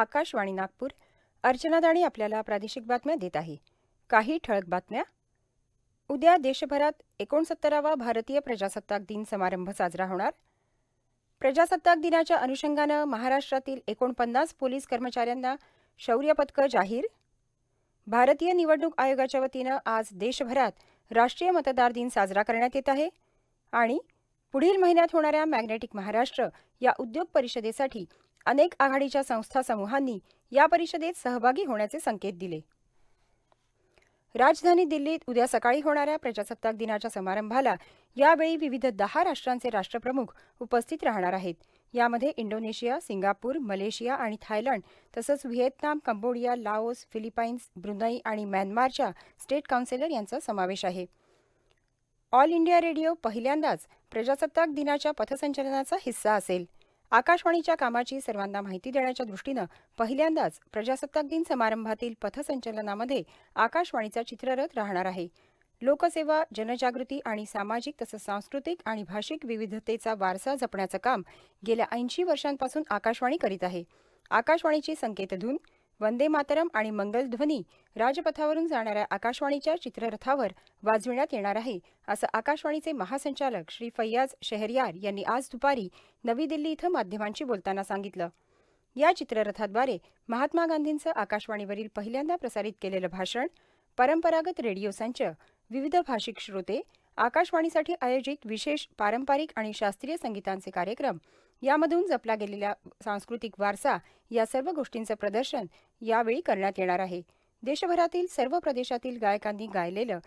आकाशवाणी नागपूर अर्चना दाणी आपल्याला प्रादेशिक बातम्या देत आहे काही ठळक बातम्या उद्या देशभरात एकोणसत्तरावा भारतीय प्रजासत्ताक दिन समारंभ साजरा होणार प्रजासत्ताक दिनाच्या अनुषंगानं महाराष्ट्रातील एकोणपन्नास पोलीस कर्मचाऱ्यांना शौर्य पदकं जाहीर भारतीय निवडणूक आयोगाच्या वतीनं आज देशभरात राष्ट्रीय मतदार दिन साजरा करण्यात येत आहे आणि पुढील महिन्यात होणाऱ्या मॅग्नेटिक महाराष्ट्र या उद्योग परिषदेसाठी अनेक आघाडीच्या संस्था समूहांनी या परिषदेत सहभागी होण्याचे संकेत दिले राजधानी दिल्लीत उद्या सकाळी होणाऱ्या प्रजासत्ताक दिनाच्या समारंभाला यावेळी विविध दहा राष्ट्रांचे राष्ट्रप्रमुख उपस्थित राहणार आहेत यामध्ये इंडोनेशिया सिंगापूर मलेशिया आणि थायलंड तसंच Vietnam Cambodia Laos Philippines Brunei आणि म्यानमारच्या स्टेट काउन्सिलर यांचा समावेश आहे ऑल इंडिया रेडिओ पहिल्यांदाच प्रजासत्ताक दिनाच्या पथसंचलनाचा हिस्सा असेल आकाशवाणीच्या कामाची सर्वांना माहिती देण्याच्या दृष्टीनं पहिल्यांदाच प्रजासत्ताक दिन समारंभातील पथसंचलनामध्ये आकाशवाणीचा चित्ररथ राहणार आहे लोकसेवा जनजागृती आणि सामाजिक तसंच सांस्कृतिक आणि भाषिक विविधतेचा वारसा जपण्याचं काम गेल्या ऐंशी वर्षांपासून आकाशवाणी करीत आहे आकाशवाणीची संकेतधून वंदे मातरम आणि मंगलध्वनी राजपथावरून जाणाऱ्या आकाशवाणीच्या चित्ररथावर वाजविण्यात येणार आहे असं आकाशवाणीचे महासंचालक श्री फैयाज शेहरियार यांनी आज दुपारी नवी दिल्ली इथं माध्यमांशी बोलताना सांगितलं या चित्ररथाद्वारे महात्मा गांधींचं आकाशवाणीवरील पहिल्यांदा प्रसारित केलेलं भाषण परंपरागत रेडिओ संच विविध भाषिक श्रोते आकाशवाणीसाठी आयोजित विशेष पारंपरिक आणि शास्त्रीय संगीतांचे कार्यक्रम यामधून जपला गेलेला सांस्कृतिक वारसा या सर्व गोष्टींचं प्रदर्शन यावेळी करण्यात येणार आहे देशभरातील सर्व प्रदेशातील गायकांनी गायलेलं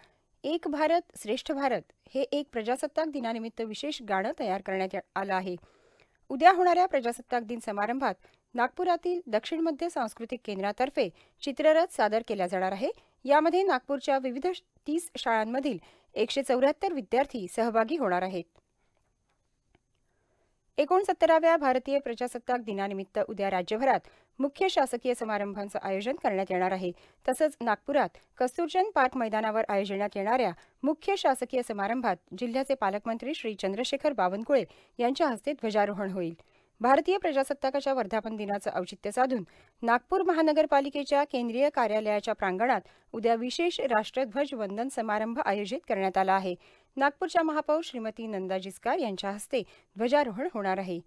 एक भारत श्रेष्ठ भारत हे एक प्रजासत्ताक दिनानिमित्त विशेष गाणं तयार करण्यात आलं आहे उद्या होणाऱ्या प्रजासत्ताक दिन समारंभात नागपुरातील दक्षिण मध्य सांस्कृतिक केंद्रातर्फे चित्ररथ सादर केला जाणार आहे यामध्ये नागपूरच्या विविध तीस शाळांमधील एकशे चौऱ्याहत्तर विद्यार्थी सहभागी होणार आहेत एकोणसत्तराव्या भारतीय प्रजासत्ताक दिनानिमित्त उद्या राज्यभरात मुख्य शासकीय समारंभांचं आयोजन करण्यात येणार आहे तसंच नागपुरात कस्तुरचंद पार्क मैदानावर आयोजिण्यात येणाऱ्या मुख्य शासकीय समारंभात जिल्ह्याचे पालकमंत्री श्री चंद्रशेखर बावनकुळे यांच्या हस्ते ध्वजारोहण होईल भारतीय प्रजासत्ताकाच्या वर्धापन दिनाचं औचित्य साधून नागपूर महानगरपालिकेच्या केंद्रीय कार्यालयाच्या प्रांगणात उद्या विशेष राष्ट्रध्वज वंदन समारंभ आयोजित करण्यात आला आहे नागपूरच्या महापौर श्रीमती नंदा जिचकार यांच्या हस्ते ध्वजारोहण होणार आहे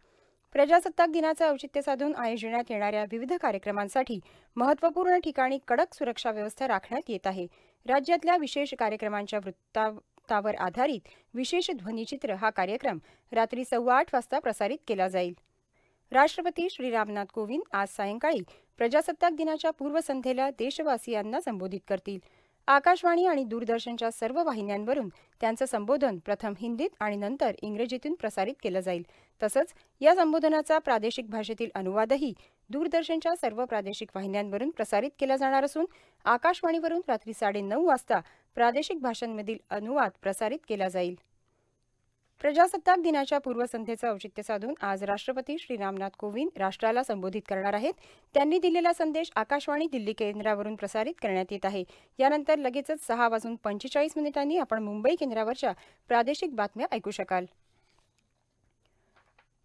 प्रजासत्ताक दिनाचं औचित्य साधून आयोजण्यात येणाऱ्या विविध कार्यक्रमांसाठी महत्त्वपूर्ण ठिकाणी कडक सुरक्षा व्यवस्था राखण्यात येत आहे राज्यातल्या विशेष कार्यक्रमांच्या वृत्तावर आधारित विशेष ध्वनीचित्र हा कार्यक्रम रात्री सव्वा आठ वाजता प्रसारित केला जाईल राष्ट्रपती श्री रामनाथ कोविंद आज सायंकाळी प्रजासत्ताक दिनाच्या पूर्वसंध्येला देशवासियांना संबोधित करतील आकाशवाणी आणि दूरदर्शनच्या सर्व वाहिन्यांवरून त्यांचं संबोधन प्रथम हिंदीत आणि नंतर इंग्रजीतून प्रसारित केलं जाईल तसंच या संबोधनाचा प्रादेशिक भाषेतील अनुवादही दूरदर्शनच्या सर्व प्रादेशिक वाहिन्यांवरून प्रसारित केला जाणार असून आकाशवाणीवरून रात्री साडेनऊ वाजता प्रादेशिक भाषांमधील अनुवाद प्रसारित केला जाईल प्रजासत्ताक दिनाच्या पूर्वसंध्येचं औचित्य साधून आज राष्ट्रपती श्री रामनाथ कोविंद राष्ट्राला संबोधित करणार आहेत त्यांनी दिलेला संदेश आकाशवाणी दिल्ली केंद्रावरून प्रसारित करण्यात येत आहे यानंतर लगेचच सहा वाजून पंचेचाळीस मिनिटांनी आपण मुंबई केंद्रावरच्या प्रादेशिक बातम्या ऐकू शकाल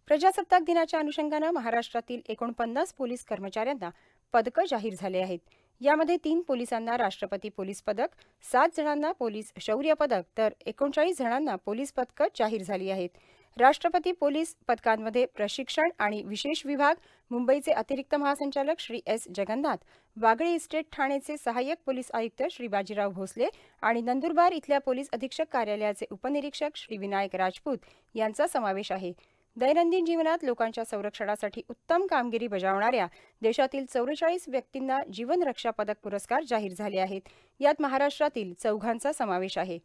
प्रजासत्ताक दिनाच्या अनुषंगानं महाराष्ट्रातील एकोणपन्नास पोलीस कर्मचाऱ्यांना पदकं जाहीर झाले आहेत यामध्ये तीन पोलिसांना राष्ट्रपती पोलीस पदक सात जणांना पोलीस शौर्य पदक तर एकोणचाळीस जणांना पोलीस पदकं जाहीर झाली आहेत राष्ट्रपती पोलीस पदकांमध्ये प्रशिक्षण आणि विशेष विभाग मुंबईचे अतिरिक्त महासंचालक श्री एस जगन्नाथ वागळी इस्टेट ठाणेचे सहाय्यक पोलीस आयुक्त श्री बाजीराव भोसले आणि नंदुरबार इथल्या पोलीस अधीक्षक कार्यालयाचे उपनिरीक्षक श्री विनायक राजपूत यांचा समावेश आहे दैनंदिन जीवनात लोकांच्या संरक्षणासाठी उत्तम कामगिरी बजावणाऱ्या देशातील चौवेचाळीस व्यक्तींना जीवन रक्षा पदक पुरस्कार जाहीर झाले आहेत यात महाराष्ट्रातील चौघांचा समावेश आहे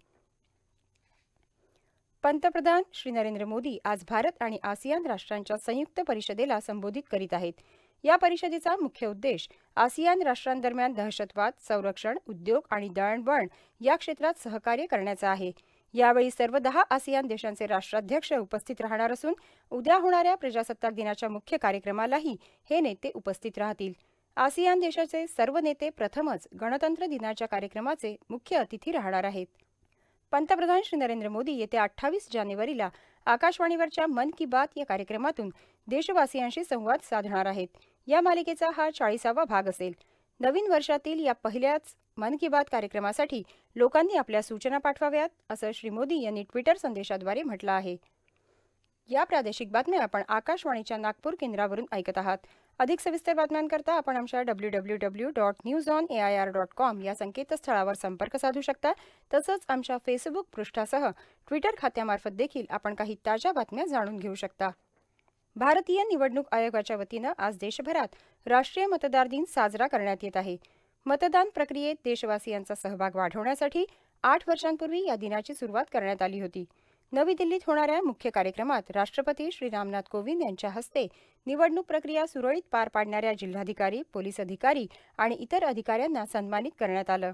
पंतप्रधान श्री नरेंद्र मोदी आज भारत आणि आसियान राष्ट्रांच्या संयुक्त परिषदेला संबोधित करीत आहेत या परिषदेचा मुख्य उद्देश आसियान राष्ट्रांदरम्यान दहशतवाद संरक्षण उद्योग आणि दळणवळण या क्षेत्रात सहकार्य करण्याचा आहे यावेळी सर्व दहा आसियान देशांचे राष्ट्राध्यक्ष उपस्थित राहणार असून उद्या होणाऱ्या प्रजासत्ताक दिनाच्या मुख्य कार्यक्रमालाही हे नेते उपस्थित राहतील आसियान देशाचे सर्व नेते प्रथमच गणतंत्र दिनाच्या कार्यक्रमाचे मुख्य अतिथी राहणार आहेत पंतप्रधान श्री नरेंद्र मोदी येत्या अठ्ठावीस जानेवारीला आकाशवाणीवरच्या मन की बात या कार्यक्रमातून देशवासियांशी संवाद साधणार आहेत या मालिकेचा हा चाळीसावा भाग असेल नवीन वर्षातील या पहिल्याच मन की बात कार्यक्रमासाठी लोकांनी आपल्या सूचना पाठवाव्यात असं श्री मोदी यांनी ट्विटर संदेशाद्वारे म्हटलं आहे या प्रादेशिक बातम्या आपण आकाशवाणीच्या नागपूर केंद्रावरून ऐकत आहात अधिक सविस्तर बातम्यांकरता आपण आमच्या W W W dot news on A I R dot com या संकेतस्थळावर संपर्क साधू शकता तसंच आमच्या फेसबुक पृष्ठासह ट्विटर खात्यामार्फत देखील आपण काही ताज्या बातम्या जाणून घेऊ शकता भारतीय निवडणूक आयोगाच्या वतीनं आज देशभरात राष्ट्रीय मतदार दिन साजरा करण्यात येत आहे मतदान प्रक्रियेत देशवासियांचा सहभाग वाढवण्यासाठी आठ वर्षांपूर्वी या दिनाची सुरुवात करण्यात आली होती नवी दिल्लीत होणाऱ्या मुख्य कार्यक्रमात राष्ट्रपती श्री रामनाथ कोविंद यांच्या हस्ते निवडणूक प्रक्रिया सुरळीत पार पाडणाऱ्या जिल्हाधिकारी पोलीस अधिकारी आणि इतर अधिकाऱ्यांना सन्मानित करण्यात आलं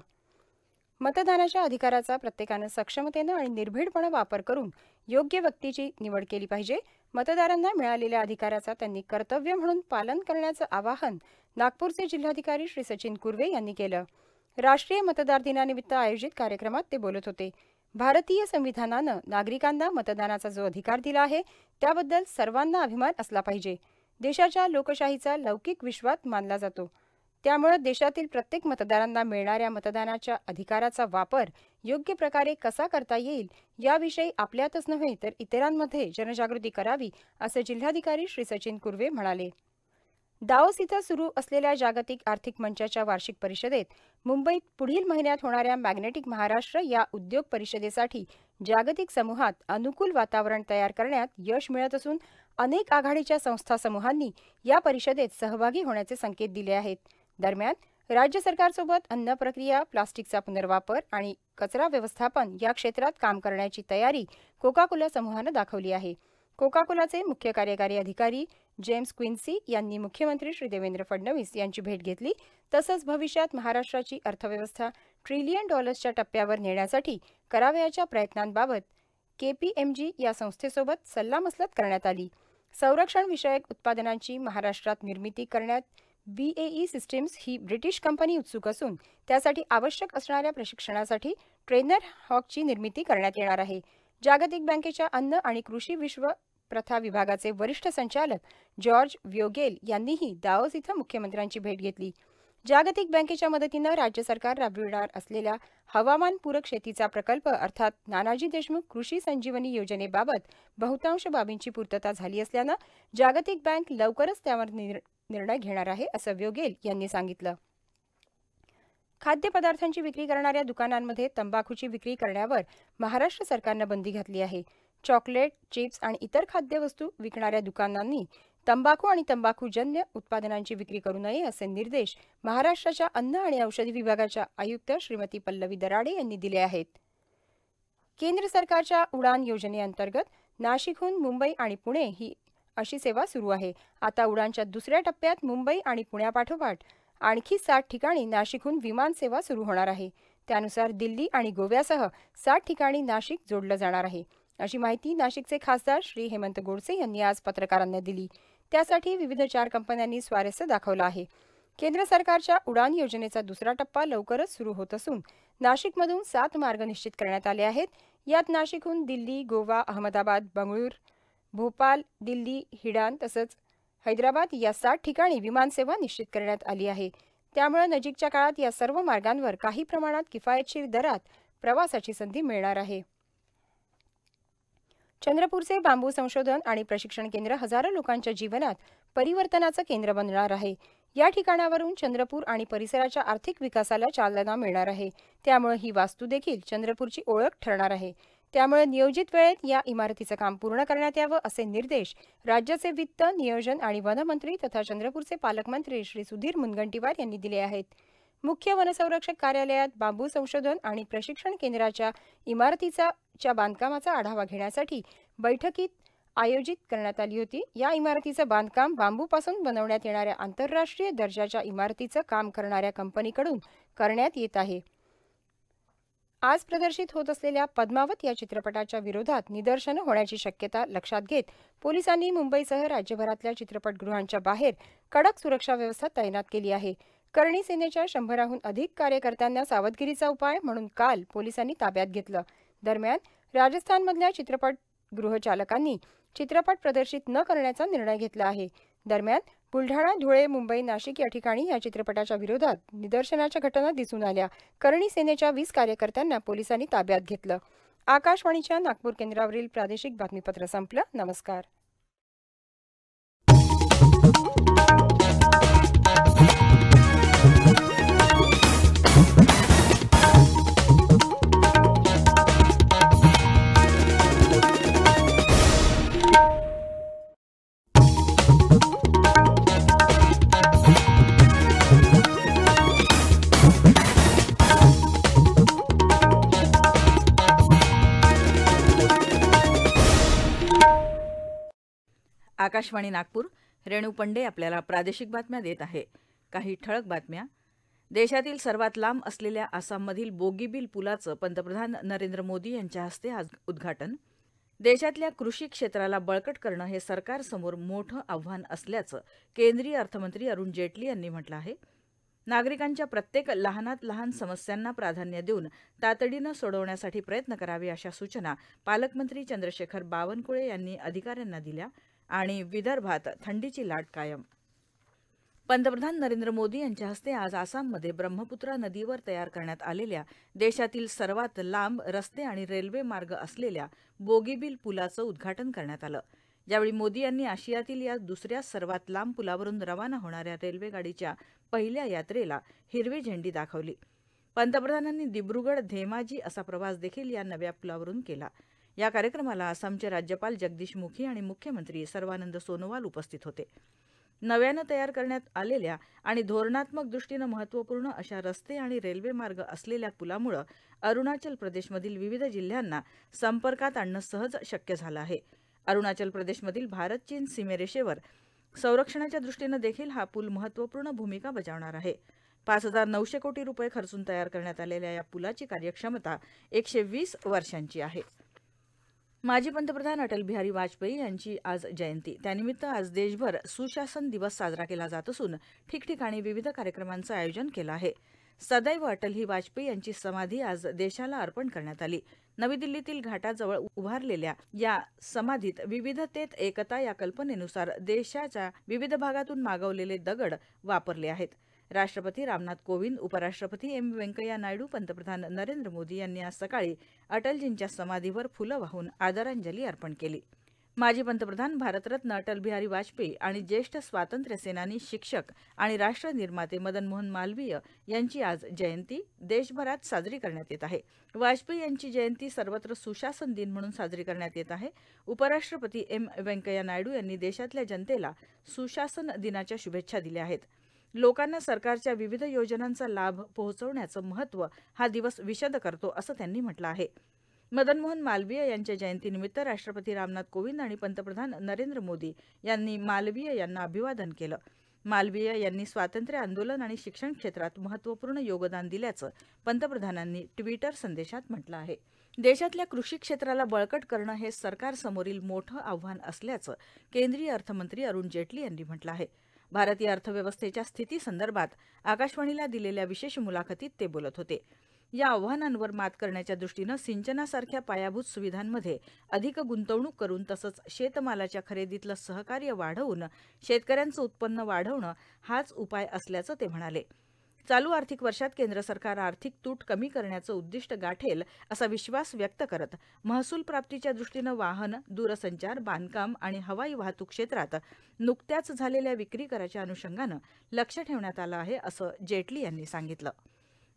मतदानाच्या अधिकाराचा प्रत्येकानं सक्षमतेनं आणि निर्भीडपणे वापर करून योग्य व्यक्तीची निवड केली पाहिजे मतदारांना मिळालेल्या अधिकाराचा त्यांनी कर्तव्य म्हणून पालन करण्याचं आवाहन नागपूरचे जिल्हाधिकारी श्री सचिन कुर्वे यांनी केलं राष्ट्रीय मतदार दिनानिमित्त आयोजित कार्यक्रमात ते बोलत होते भारतीय संविधानानं नागरिकांना मतदानाचा जो अधिकार दिला आहे त्याबद्दल सर्वांना अभिमान असला पाहिजे देशाच्या लोकशाहीचा लौकिक विश्वात मानला जातो त्यामुळे देशातील प्रत्येक मतदारांना मिळणाऱ्या मतदानाच्या अधिकाराचा वापर योग्य प्रकारे कसा करता येईल याविषयी आपल्यातच नव्हे तर इतरांमध्ये जनजागृती करावी असे जिल्हाधिकारी श्री सचिन कुर्वे म्हणाले दाओस इथं सुरू असलेल्या जागतिक आर्थिक मंचाच्या वार्षिक परिषदेत मुंबईत पुढील महिन्यात होणाऱ्या मॅग्नेटिक महाराष्ट्र या उद्योग परिषदेसाठी जागतिक समूहात अनुकूल वातावरण तयार करण्यात यश मिळत असून अनेक आघाडीच्या संस्था समूहांनी या परिषदेत सहभागी होण्याचे संकेत दिले आहेत दरम्यान राज्य सरकारसोबत अन्न प्रक्रिया प्लास्टिकचा पुनर्वापर आणि कचरा व्यवस्थापन या क्षेत्रात काम करण्याची तयारी कोका कोला समूहानं दाखवली आहे कोका कोलाचे मुख्य कार्यकारी अधिकारी जेम्स क्विन्सी यांनी मुख्यमंत्री श्री देवेंद्र फडणवीस यांची भेट घेतली तसंच भविष्यात महाराष्ट्राची अर्थव्यवस्था ट्रिलियन डॉलर्सच्या टप्प्यावर नेण्यासाठी करावयाच्या प्रयत्नांबाबत केपीएमजी या संस्थेसोबत सल्लामसलत करण्यात आली संरक्षणविषयक उत्पादनांची महाराष्ट्रात निर्मिती करण्यात बीएई सिस्टीम्स ही ब्रिटिश कंपनी उत्सुक असून त्यासाठी आवश्यक असणाऱ्या प्रशिक्षणासाठी ट्रेनर हॉकची निर्मिती करण्यात येणार आहे जागतिक बँकेच्या अन्न आणि कृषी विश्व प्रथा विभागाचे वरिष्ठ संचालक जॉर्ज व्योगेल यांनीही दाओस इथं मुख्यमंत्र्यांची भेट घेतली जागतिक बँकेच्या मदतीनं राज्य सरकार राबविणार असलेल्या हवामानपूरक शेतीचा प्रकल्प अर्थात नानाजी देशमुख कृषी संजीवनी योजनेबाबत बहुतांश बाबींची पूर्तता झाली असल्यानं जागतिक बँक लवकरच त्यावर निर्णय घेणार आहे असं व्योगेल यांनी सांगितलं खाद्यपदार्थांची विक्री करणाऱ्या दुकानांमध्ये तंबाखूची विक्री करण्यावर महाराष्ट्र सरकारनं बंदी घातली आहे चॉकलेट चिप्स आणि इतर खाद्यवस्तू विकणाऱ्या दुकानांनी तंबाखू आणि तंबाखूजन्य उत्पादनांची विक्री करू नये असे निर्देश महाराष्ट्राच्या अन्न आणि औषधी विभागाच्या आयुक्त श्रीमती पल्लवी दराडे यांनी दिले आहेत केंद्र सरकारच्या उडान योजनेअंतर्गत नाशिकहून मुंबई आणि पुणे ही अशी सेवा सुरू आहे आता उडानच्या दुसऱ्या टप्प्यात मुंबई आणि पुण्यापाठोपाठ आणखी सात ठिकाणी नाशिकहून विमान सेवा सुरू होणार आहे त्यानुसार दिल्ली आणि गोव्यासह सात ठिकाणी नाशिक जोडलं जाणार आहे अशी माहिती नाशिकचे खासदार श्री हेमंत गोडसे यांनी आज पत्रकारांना दिली त्यासाठी विविध चार कंपन्यांनी स्वारस्य दाखवलं आहे केंद्र सरकारच्या उडान योजनेचा दुसरा टप्पा लवकरच सुरू होत असून नाशिकमधून सात मार्ग निश्चित करण्यात आले आहेत यात नाशिकहून दिल्ली गोवा अहमदाबाद बंगळूर भोपाल दिल्ली हिडान तसंच हैदराबाद या सात ठिकाणी विमानसेवा निश्चित करण्यात आली आहे त्यामुळे नजीकच्या काळात या सर्व मार्गांवर काही प्रमाणात किफायतशीर दरात प्रवासाची संधी मिळणार आहे चंद्रपूरचे बांबू संशोधन आणि प्रशिक्षण केंद्र हजारो लोकांच्या जीवनात परिवर्तनाचं केंद्र बनणार आहे या ठिकाणावरून चंद्रपूर आणि परिसराच्या आर्थिक विकासाला चालना मिळणार आहे त्यामुळे ही वास्तू देखील चंद्रपूरची ओळख ठरणार आहे त्यामुळे नियोजित वेळेत या इमारतीचं काम पूर्ण करण्यात यावं असे निर्देश राज्याचे वित्त नियोजन आणि वनमंत्री तथा चंद्रपूरचे पालकमंत्री श्री सुधीर मुनगंटीवार यांनी दिले आहेत मुख्य वनसंरक्षक कार्यालयात बांबू संशोधन आणि प्रशिक्षण केंद्राच्या इमारतीचा बांधकामाचा आढावा घेण्यासाठी बैठकीत आयोजित करण्यात आली होती या इमारतीचं बांधकाम बांबूपासून बनवण्यात येणाऱ्या आंतरराष्ट्रीय दर्जाच्या इमारतीचं काम करणाऱ्या कंपनीकडून करण्यात येत आहे आज प्रदर्शित होत असलेल्या पद्मावत या चित्रपटाच्या विरोधात निदर्शनं होण्याची शक्यता लक्षात घेत पोलिसांनी मुंबईसह राज्यभरातल्या चित्रपटगृहांच्या बाहेर कडक सुरक्षा व्यवस्था तैनात केली आहे करणी सेनेच्या शंभराहून अधिक कार्यकर्त्यांना सावधगिरीचा उपाय म्हणून काल पोलिसांनी ताब्यात घेतलं दरम्यान राजस्थानमधल्या चित्रपट गृहचालकांनी चित्रपट प्रदर्शित न करण्याचा निर्णय घेतला आहे दरम्यान बुलढाणा धुळे मुंबई नाशिक या ठिकाणी या चित्रपटाच्या विरोधात निदर्शनाच्या घटना दिसून आल्या करणी सेनेच्या वीस कार्यकर्त्यांना पोलिसांनी ताब्यात घेतलं आकाशवाणीच्या नागपूर केंद्रावरील प्रादेशिक बातमीपत्र संपलं नमस्कार आकाशवाणी नागपूर रेणू पंडे आपल्याला प्रादेशिक बातम्या देत आहे काही ठळक बातम्या देशातील सर्वात लांब असलेल्या आसाममधील बोगीबिल पुलाचं पंतप्रधान नरेंद्र मोदी यांच्या हस्ते आज उद्घाटन देशातल्या कृषी क्षेत्राला बळकट करणं हे सरकारसमोर मोठं आव्हान असल्याचं केंद्रीय अर्थमंत्री अरुण जेटली यांनी म्हटलं आहे नागरिकांच्या प्रत्येक लहानात लहान समस्यांना प्राधान्य देऊन तातडीनं सोडवण्यासाठी प्रयत्न करावे अशा सूचना पालकमंत्री चंद्रशेखर बावनकुळे यांनी अधिकाऱ्यांना दिल्या आणि विदर्भात थंडीची लाट कायम पंतप्रधान नरेंद्र मोदी यांच्या हस्ते आज आसाममध्ये ब्रह्मपुत्रा नदीवर तयार करण्यात आलेल्या देशातील सर्वात लांब रस्ते आणि रेल्वे मार्ग असलेल्या बोगीबिल पुलाचं उद्घाटन करण्यात आलं यावेळी मोदी यांनी आशियातील या दुसऱ्या सर्वात लांब पुलावरून रवाना होणाऱ्या रेल्वेगाडीच्या पहिल्या यात्रेला हिरवी झेंडी दाखवली पंतप्रधानांनी दिब्रुगड धेमाजी असा प्रवास देखील या नव्या पुलावरून केला या कार्यक्रमाला आसामचे राज्यपाल जगदीश मुखी आणि मुख्यमंत्री सर्वानंद सोनोवाल उपस्थित होते नव्यानं तयार करण्यात आलेल्या आणि धोरणात्मक दृष्टीनं महत्त्वपूर्ण अशा रस्ते आणि रेल्वे मार्ग असलेल्या पुलामुळं अरुणाचल प्रदेशमधील विविध जिल्ह्यांना संपर्कात आणणं सहज शक्य झालं आहे अरुणाचल प्रदेशमधील भारत चीन सीमेरेषेवर संरक्षणाच्या दृष्टीनं देखील हा पूल महत्त्वपूर्ण भूमिका बजावणार आहे पाच हजार नऊशे कोटी रुपये खर्चून तयार करण्यात आलेल्या या पुलाची कार्यक्षमता एकशे वीस वर्षांची आहे माजी पंतप्रधान अटल बिहारी वाजपेयी यांची आज जयंती त्यानिमित्त आज देशभर सुशासन दिवस साजरा केला जात असून ठिकठिकाणी विविध कार्यक्रमांचं आयोजन केलं आहे सदैव अटल ही वाजपेयी यांची समाधी आज देशाला अर्पण करण्यात आली नवी दिल्लीतील घाटाजवळ उभारलेल्या या समाधीत विविधतेत एकता या कल्पनेनुसार देशाच्या विविध भागातून मागवलेले दगड वापरले आहेत राष्ट्रपती रामनाथ कोविंद उपराष्ट्रपती एम व्यंकय्या नायडू पंतप्रधान नरेंद्र मोदी यांनी आज सकाळी अटलजींच्या समाधीवर फुलं वाहून आदरांजली अर्पण केली माजी पंतप्रधान भारतरत्न अटलबिहारी वाजपेयी आणि ज्येष्ठ स्वातंत्र्य सेनानी शिक्षक आणि राष्ट्र निर्माते मदन मोहन मालवीय यांची आज जयंती देशभरात साजरी करण्यात येत आहे वाजपेयी यांची जयंती सर्वत्र सुशासन दिन म्हणून साजरी करण्यात येत आहे उपराष्ट्रपती एम व्यंकय्या नायडू यांनी देशातल्या जनतेला सुशासन दिनाच्या शुभेच्छा दिल्या आहेत लोकांना सरकारच्या विविध योजनांचा लाभ पोहोचवण्याचं महत्व हा दिवस विशद करतो असं त्यांनी म्हटलं आहे मदनमोहन मालवीय यांच्या जयंतीनिमित्त राष्ट्रपती रामनाथ कोविंद आणि पंतप्रधान नरेंद्र मोदी यांनी मालवीय यांना अभिवादन केलं मालवीय यांनी स्वातंत्र्य आंदोलन आणि शिक्षण क्षेत्रात महत्वपूर्ण योगदान दिल्याचं पंतप्रधानांनी ट्विटर संदेशात म्हटलं आहे देशातल्या कृषी क्षेत्राला बळकट करणं हे सरकारसमोरील मोठं आव्हान असल्याचं केंद्रीय अर्थमंत्री अरुण जेटली यांनी म्हटलं आहे भारतीय अर्थव्यवस्थेच्या स्थितीसंदर्भात आकाशवाणीला दिलेल्या विशेष मुलाखतीत ते बोलत होते या आव्हानांवर मात करण्याच्या दृष्टीनं सिंचनासारख्या पायाभूत सुविधांमध्ये अधिक गुंतवणूक करून तसंच शेतमालाच्या खरेदीतलं सहकार्य वाढवून शेतकऱ्यांचं उत्पन्न वाढवणं हाच उपाय असल्याचं ते म्हणाले चालू आर्थिक वर्षात केंद्र सरकार आर्थिक तूट कमी करण्याचं उद्दिष्ट गाठेल असा विश्वास व्यक्त करत महसूल प्राप्तीच्या दृष्टीनं वाहन दूरसंचार बांधकाम आणि हवाई वाहतूक क्षेत्रात नुकत्याच झालेल्या विक्री कराच्या अनुषंगानं लक्ष ठेवण्यात आलं आहे असं जेटली यांनी सांगितलं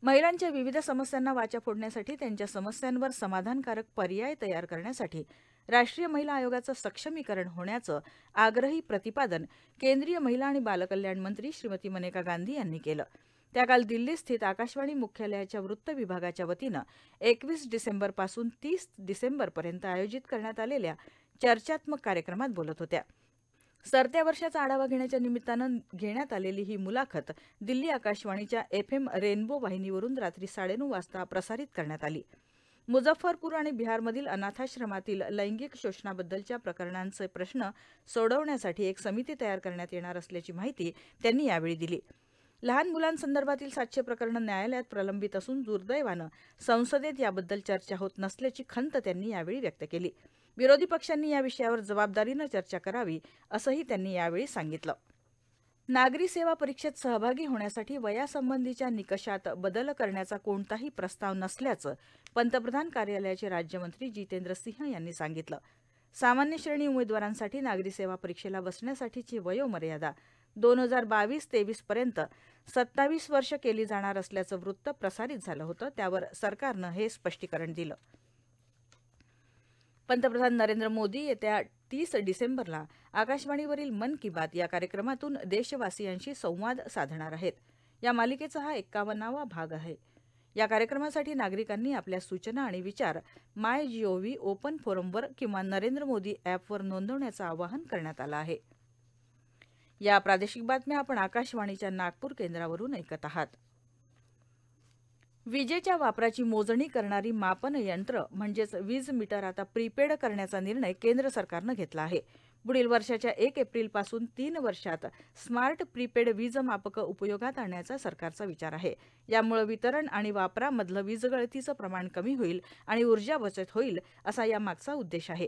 महिलांच्या विविध समस्यांना वाचा फोडण्यासाठी त्यांच्या समस्यांवर समाधानकारक पर्याय तयार करण्यासाठी राष्ट्रीय महिला आयोगाचं सक्षमीकरण होण्याचं आग्रही प्रतिपादन केंद्रीय महिला आणि बालकल्याण मंत्री श्रीमती मनेका गांधी यांनी केलं त्या काल दिल्ली स्थित आकाशवाणी मुख्यालयाच्या वृत्त विभागाच्या वतीनं एकवीस पासून तीस डिसेंबरपर्यंत आयोजित करण्यात आलेल्या चर्चात्मक कार्यक्रमात बोलत होत्या सरत्या वर्षाचा आढावा घेण्याच्या निमित्तानं घेण्यात आलेली ही मुलाखत दिल्ली आकाशवाणीच्या एफ एम रेनबो वाहिनीवरून रात्री साडेनऊ वाजता प्रसारित करण्यात आली मुझफ्फरपूर आणि बिहारमधील अनाथाश्रमातील लैंगिक शोषणाबद्दलच्या प्रकरणांचे प्रश्न सोडवण्यासाठी एक समिती तयार करण्यात येणार असल्याची माहिती त्यांनी यावेळी दिली लहान मुलांसंदर्भातील सातशे प्रकरणं न्यायालयात प्रलंबित असून दुर्दैवानं संसदेत याबद्दल चर्चा होत नसल्याची खंत त्यांनी यावेळी व्यक्त केली विरोधी पक्षांनी या विषयावर जबाबदारीनं चर्चा करावी असंही त्यांनी यावेळी सांगितलं नागरी सेवा परीक्षेत सहभागी होण्यासाठी वयासंबंधीच्या निकषात बदल करण्याचा कोणताही प्रस्ताव नसल्याचं पंतप्रधान कार्यालयाचे राज्यमंत्री जितेंद्र सिंह यांनी सांगितलं सामान्य श्रेणी उमेदवारांसाठी नागरी सेवा परीक्षेला बसण्यासाठीची वयोमर्यादा दोन हजार बावीस पर्यंत सत्तावीस वर्ष केली जाणार असल्याचं वृत्त प्रसारित झालं होतं त्यावर सरकारनं हे स्पष्टीकरण दिलं पंतप्रधान नरेंद्र मोदी येत्या तीस डिसेंबरला आकाशवाणीवरील मन की बात या कार्यक्रमातून देशवासियांशी संवाद साधणार आहेत या मालिकेचा हा एक्कावन्नावा भाग आहे या कार्यक्रमासाठी नागरिकांनी आपल्या सूचना आणि विचार माय जीओव्ही ओपन फोरमवर किंवा नरेंद्र मोदी ॲपवर नोंदवण्याचं आवाहन करण्यात आलं आहे या प्रादेशिक बातम्या आपण आकाशवाणीच्या नागपूर केंद्रावरून ऐकत आहात विजेच्या वापराची मोजणी करणारी मापन यंत्र म्हणजेच वीज मीटर आता प्रीपेड करण्याचा निर्णय केंद्र सरकारनं घेतला आहे पुढील वर्षाच्या एक एप्रिलपासून तीन वर्षात स्मार्ट प्रीपेड वीज मापकं उपयोगात आणण्याचा सरकारचा विचार आहे यामुळे वितरण आणि वापरामधलं वीजगळतीचं प्रमाण कमी होईल आणि ऊर्जा बचत होईल असा यामागचा उद्देश आहे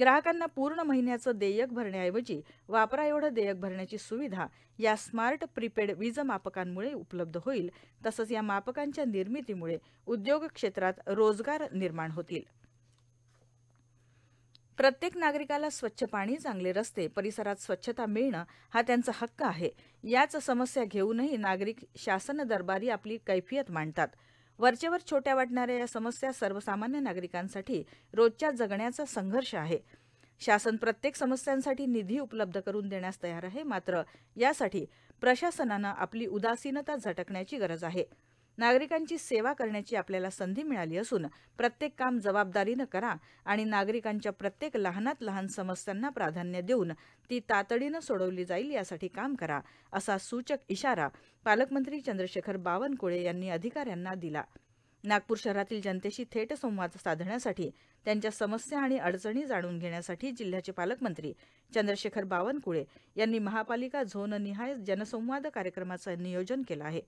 ग्राहकांना पूर्ण महिन्याचं देयक भरण्याऐवजी वापराएवढं देयक भरण्याची सुविधा या स्मार्ट प्रीपेड वीज मापकांमुळे उपलब्ध होईल तसंच या मापकांच्या निर्मितीमुळे उद्योग क्षेत्रात रोजगार निर्माण होतील प्रत्येक नागरिकाला स्वच्छ पाणी चांगले रस्ते परिसरात स्वच्छता मिळणं हा त्यांचा हक्क आहे याच समस्या घेऊनही नागरिक शासन दरबारी आपली कैफियत मांडतात वरचेवर छोट्या वाटणाऱ्या या समस्या सर्वसामान्य नागरिकांसाठी रोजच्या जगण्याचा संघर्ष आहे शासन प्रत्येक समस्यांसाठी निधी उपलब्ध करून देण्यास तयार आहे मात्र यासाठी प्रशासनानं आपली उदासीनता झटकण्याची गरज आहे नागरिकांची सेवा करण्याची आपल्याला संधी मिळाली असून प्रत्येक काम जबाबदारीनं करा आणि नागरिकांच्या प्रत्येक लहानात लहान समस्यांना प्राधान्य देऊन ती तातडीनं सोडवली जाईल यासाठी काम करा असा सूचक इशारा पालकमंत्री चंद्रशेखर बावनकुळे यांनी अधिकाऱ्यांना दिला नागपूर शहरातील जनतेशी थेट संवाद साधण्यासाठी त्यांच्या समस्या आणि अडचणी जाणून घेण्यासाठी जिल्ह्याचे पालकमंत्री चंद्रशेखर बावनकुळे यांनी महापालिका झोननिहाय जनसंवाद कार्यक्रमाचं नियोजन केलं आहे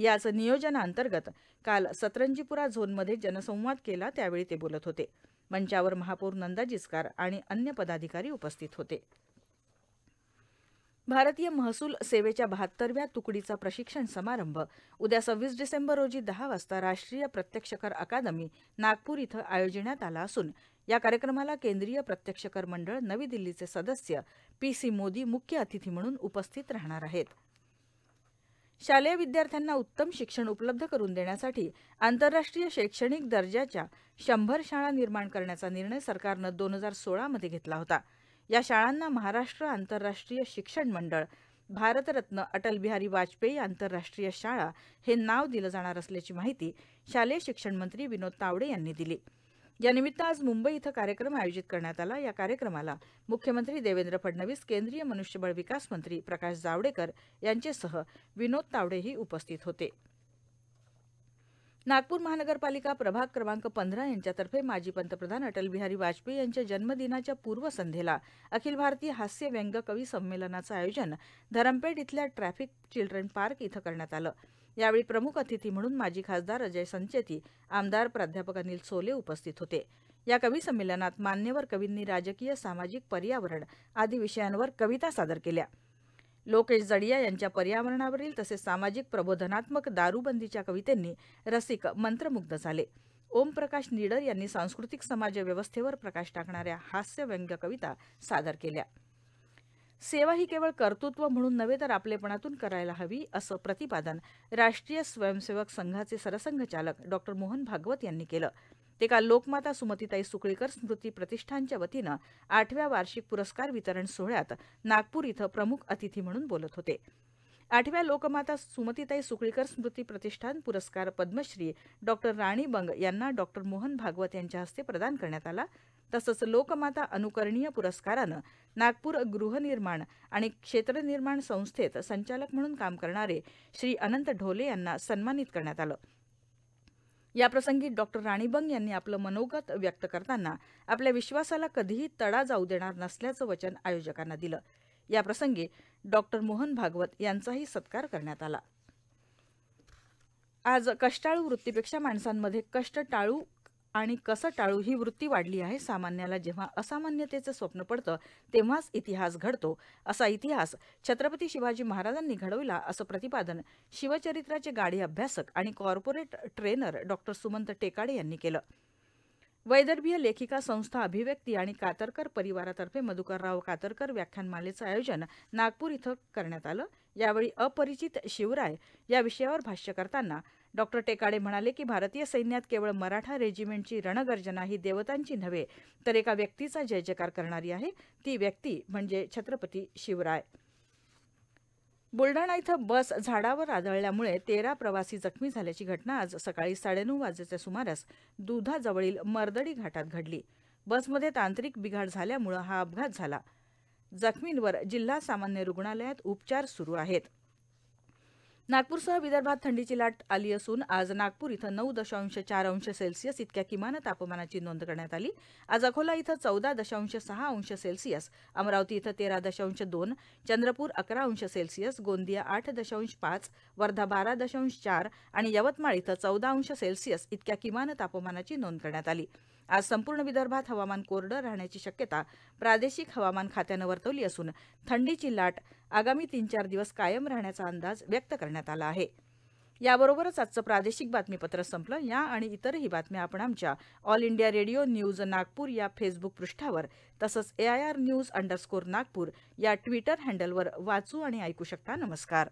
याच नियोजनाअंतर्गत काल सतरंजीपुरा झोनमध्ये जनसंवाद केला त्यावेळी ते बोलत होते मंचावर महापौर नंदा जिचकार आणि अन्य पदाधिकारी उपस्थित होते भारतीय महसूल सेवेच्या बहात्तरव्या तुकडीचा प्रशिक्षण समारंभ उद्या सव्वीस डिसेंबर रोजी दहा वाजता राष्ट्रीय प्रत्यक्ष कर अकादमी नागपूर इथं आयोजिण्यात आला असून या कार्यक्रमाला केंद्रीय प्रत्यक्ष कर मंडळ नवी दिल्लीचे सदस्य पी सी मोदी मुख्य अतिथी म्हणून उपस्थित राहणार आहेत शालेय विद्यार्थ्यांना उत्तम शिक्षण उपलब्ध करून देण्यासाठी आंतरराष्ट्रीय शैक्षणिक दर्जाच्या शंभर शाळा निर्माण करण्याचा निर्णय सरकारनं दोन हजार सोळामध्ये घेतला होता या शाळांना महाराष्ट्र आंतरराष्ट्रीय शिक्षण मंडळ भारतरत्न बिहारी वाजपेयी आंतरराष्ट्रीय शाळा हे नाव दिलं जाणार असल्याची माहिती शालेय शिक्षण मंत्री विनोद तावडे यांनी दिली यानिमित्त आज मुंबई इथं कार्यक्रम आयोजित करण्यात आला या कार्यक्रमाला मुख्यमंत्री देवेंद्र फडणवीस केंद्रीय मनुष्यबळ विकास मंत्री प्रकाश जावडेकर यांच्यासह विनोद तावडेही उपस्थित होते नागपूर महानगरपालिका प्रभाग क्रमांक पंधरा यांच्यातर्फे माजी पंतप्रधान अटलबिहारी वाजपेयी यांच्या जन्मदिनाच्या पूर्वसंध्येला अखिल भारतीय हास्य व्यंग कवी संमेलनाचं आयोजन धरमपेठ इथल्या ट्रॅफिक चिल्ड्रन पार्क इथं करण्यात आलं यावेळी प्रमुख अतिथी म्हणून माजी खासदार अजय संचेती आमदार प्राध्यापक अनिल सोले उपस्थित होते या कवी संमेलनात मान्यवर कवींनी राजकीय सामाजिक पर्यावरण आदी विषयांवर कविता सादर केल्या लोकेश जडिया यांच्या पर्यावरणावरील तसेच सामाजिक प्रबोधनात्मक दारूबंदीच्या कवितेंनी रसिक मंत्रमुग्ध झाले ओमप्रकाश निडर यांनी सांस्कृतिक समाजव्यवस्थेवर प्रकाश टाकणाऱ्या हास्य व्यंग्य कविता सादर केल्या सेवा ही केवळ कर्तृत्व म्हणून नव्हे तर आपलेपणातून करायला हवी असं प्रतिपादन राष्ट्रीय स्वयंसेवक संघाचे सरसंघचालक डॉ मोहन भागवत यांनी केलं ते काल लोकमाता सुमतीताई सुकळीकर स्मृती प्रतिष्ठानच्या वतीनं आठव्या वार्षिक पुरस्कार वितरण सोहळ्यात नागपूर इथं प्रमुख अतिथी म्हणून बोलत होते आठव्या लोकमाता सुमतीताई सुकळीकर स्मृती प्रतिष्ठान पुरस्कार पद्मश्री डॉ राणी बंग यांना डॉ मोहन भागवत यांच्या हस्ते प्रदान करण्यात आला तसंच लोकमाता अनुकरणीय पुरस्कारानं नागपूर गृहनिर्माण आणि क्षेत्रनिर्माण संस्थेत संचालक म्हणून काम करणारे श्री अनंत ढोले यांना सन्मानित करण्यात आलं याप्रसंगी डॉक्टर राणीबंग यांनी आपलं मनोगत व्यक्त करताना आपल्या विश्वासाला कधीही तडा जाऊ देणार नसल्याचं वचन आयोजकांना दिलं याप्रसंगी डॉ मोहन भागवत यांचाही सत्कार करण्यात आला आज कष्टाळू वृत्तीपेक्षा माणसांमध्ये कष्ट टाळू आणि कसं टाळू ही वृत्ती वाढली आहे सामान्याला जेव्हा असामान्यतेचं स्वप्न पडतं तेव्हाच इतिहास घडतो असा इतिहास छत्रपती शिवाजी महाराजांनी घडविला असं प्रतिपादन शिवचरित्राचे गाडी अभ्यासक आणि corporate trainer doctor Sumant Tekade यांनी केलं वैदर्भीय लेखिका संस्था अभिव्यक्ती आणि कातरकर परिवारातर्फे मधुकरराव कातरकर व्याख्यानमालेचं आयोजन नागपूर इथं करण्यात आलं यावेळी अपरिचित शिवराय या विषयावर भाष्य करताना डॉ टेकाडे म्हणाले की भारतीय सैन्यात केवळ मराठा रेजिमेंटची रणगर्जना ही देवतांची नव्हे तर एका व्यक्तीचा जयजकार करणारी आहे ती व्यक्ती म्हणजे छत्रपती शिवराय बुलढाणा इथं बस झाडावर आदळल्यामुळे तेरा प्रवासी जखमी झाल्याची घटना आज सकाळी साडेनऊ वाजेच्या सुमारास दुधाजवळील मर्दडी घाटात घडली बसमध्ये तांत्रिक बिघाड झाल्यामुळे हा अपघात झाला जखमींवर जिल्हा सामान्य रुग्णालयात उपचार सुरू आहेत नागपूरसह विदर्भात थंडीची लाट आली असून आज नागपूर इथं नऊ दशांश चार अंश सेल्सिअस इतक्या किमान तापमानाची नोंद करण्यात आली आज अकोला इथं चौदा दशांश सहा अंश सेल्सिअस अमरावती इथं तेरा दशांश दोन चंद्रपूर अकरा अंश सेल्सिअस गोंदिया आठ दशांश पाच वर्धा बारा दशांश चार आणि यवतमाळ इथं चौदा अंश सेल्सिअस इतक्या किमान तापमानाची नोंद करण्यात आली आज संपूर्ण विदर्भात हवामान कोरडं राहण्याची शक्यता प्रादेशिक हवामान खात्यानं वर्तवली असून थंडीची लाट आगामी तीन चार दिवस कायम राहण्याचा अंदाज व्यक्त करण्यात आला आहे याबरोबरच आजचं प्रादेशिक बातमीपत्र संपलं या आणि इतरही बातम्या आपण आमच्या all India radio news Nagpur या फेसबुक पृष्ठावर तसंच एआयआर न्यूज अंडरस्कोर नागपूर या ट्विटर हँडलवर वाचू आणि ऐकू शकता नमस्कार